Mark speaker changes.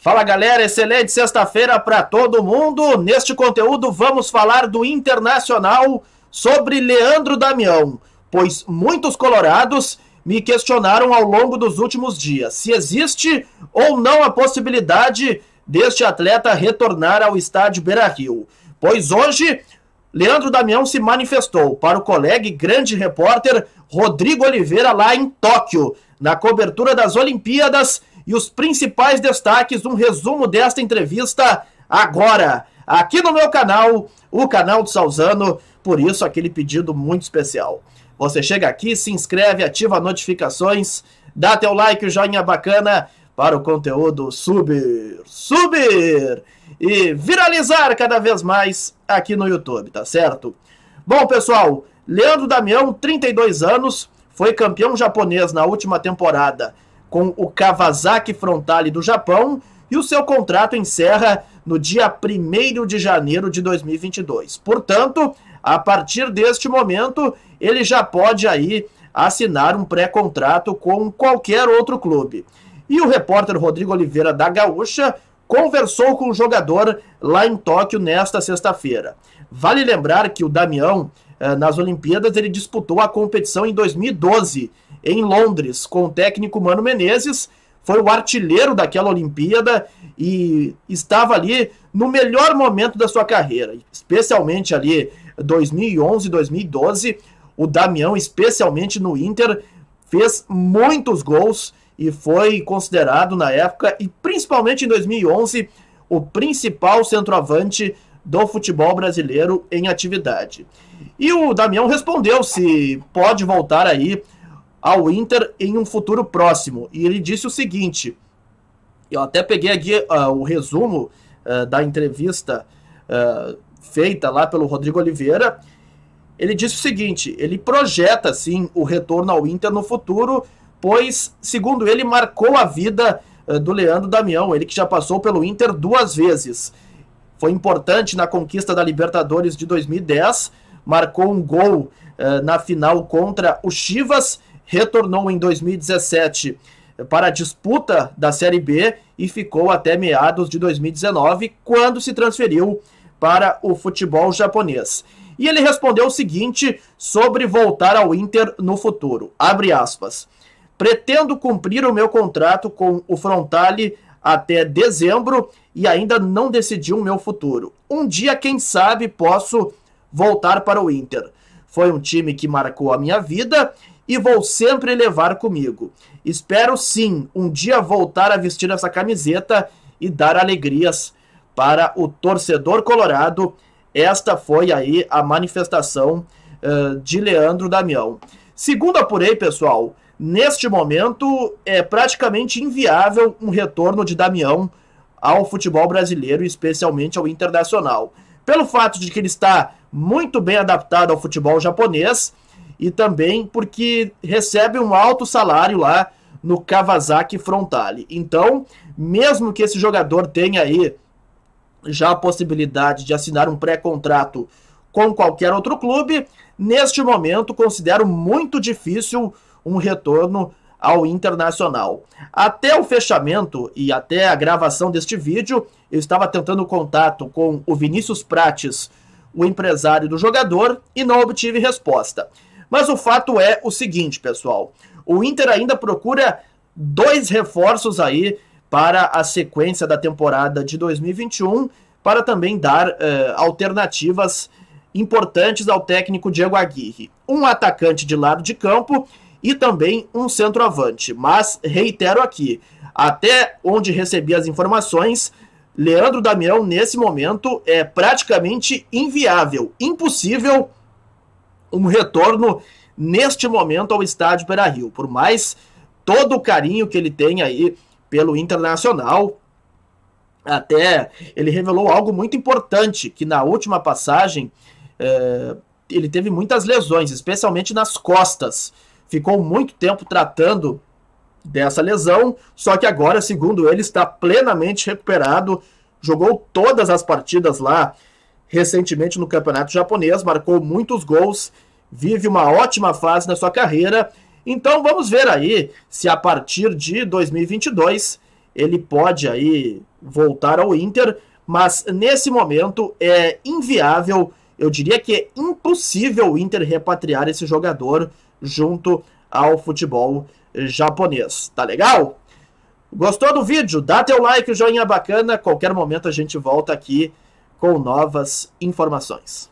Speaker 1: Fala galera, excelente sexta-feira para todo mundo. Neste conteúdo vamos falar do Internacional sobre Leandro Damião, pois muitos colorados me questionaram ao longo dos últimos dias se existe ou não a possibilidade deste atleta retornar ao estádio Beira-Rio. Pois hoje Leandro Damião se manifestou para o colega e grande repórter Rodrigo Oliveira lá em Tóquio, na cobertura das Olimpíadas e os principais destaques, um resumo desta entrevista agora, aqui no meu canal, o canal do Salzano, por isso aquele pedido muito especial. Você chega aqui, se inscreve, ativa notificações, dá teu like, o joinha bacana para o conteúdo subir, subir e viralizar cada vez mais aqui no YouTube, tá certo? Bom, pessoal, Leandro Damião, 32 anos, foi campeão japonês na última temporada com o Kawasaki Frontale do Japão e o seu contrato encerra no dia 1 de janeiro de 2022. Portanto, a partir deste momento, ele já pode aí assinar um pré-contrato com qualquer outro clube. E o repórter Rodrigo Oliveira da Gaúcha conversou com o jogador lá em Tóquio nesta sexta-feira. Vale lembrar que o Damião, eh, nas Olimpíadas, ele disputou a competição em 2012 em Londres com o técnico Mano Menezes. Foi o artilheiro daquela Olimpíada e estava ali no melhor momento da sua carreira, especialmente ali 2011, 2012. O Damião, especialmente no Inter, fez muitos gols e foi considerado na época, e principalmente em 2011, o principal centroavante do futebol brasileiro em atividade. E o Damião respondeu se pode voltar aí ao Inter em um futuro próximo. E ele disse o seguinte: eu até peguei aqui uh, o resumo uh, da entrevista uh, feita lá pelo Rodrigo Oliveira. Ele disse o seguinte: ele projeta sim o retorno ao Inter no futuro, pois, segundo ele, marcou a vida do Leandro Damião, ele que já passou pelo Inter duas vezes. Foi importante na conquista da Libertadores de 2010, marcou um gol na final contra o Chivas retornou em 2017 para a disputa da Série B e ficou até meados de 2019, quando se transferiu para o futebol japonês. E ele respondeu o seguinte sobre voltar ao Inter no futuro. Abre aspas. Pretendo cumprir o meu contrato com o Frontale até dezembro e ainda não decidi o meu futuro. Um dia, quem sabe, posso voltar para o Inter. Foi um time que marcou a minha vida e vou sempre levar comigo. Espero sim um dia voltar a vestir essa camiseta e dar alegrias para o torcedor colorado. Esta foi aí a manifestação uh, de Leandro Damião. Segundo apurei, pessoal, neste momento é praticamente inviável um retorno de Damião ao futebol brasileiro, especialmente ao internacional. Pelo fato de que ele está muito bem adaptado ao futebol japonês, e também porque recebe um alto salário lá no Kawasaki Frontale. Então, mesmo que esse jogador tenha aí já a possibilidade de assinar um pré-contrato com qualquer outro clube, neste momento considero muito difícil um retorno ao Internacional. Até o fechamento e até a gravação deste vídeo, eu estava tentando contato com o Vinícius Prates, o empresário do jogador, e não obtive resposta. Mas o fato é o seguinte, pessoal: o Inter ainda procura dois reforços aí para a sequência da temporada de 2021, para também dar uh, alternativas importantes ao técnico Diego Aguirre. Um atacante de lado de campo e também um centroavante. Mas reitero aqui, até onde recebi as informações, Leandro Damião nesse momento é praticamente inviável, impossível um retorno neste momento ao estádio Beira Rio. Por mais todo o carinho que ele tem aí pelo Internacional, até ele revelou algo muito importante, que na última passagem eh, ele teve muitas lesões, especialmente nas costas. Ficou muito tempo tratando dessa lesão, só que agora, segundo ele, está plenamente recuperado. Jogou todas as partidas lá recentemente no campeonato japonês, marcou muitos gols, vive uma ótima fase na sua carreira. Então vamos ver aí se a partir de 2022 ele pode aí voltar ao Inter, mas nesse momento é inviável, eu diria que é impossível o Inter repatriar esse jogador junto ao futebol japonês. Tá legal? Gostou do vídeo? Dá teu like, joinha bacana. Qualquer momento a gente volta aqui com novas informações.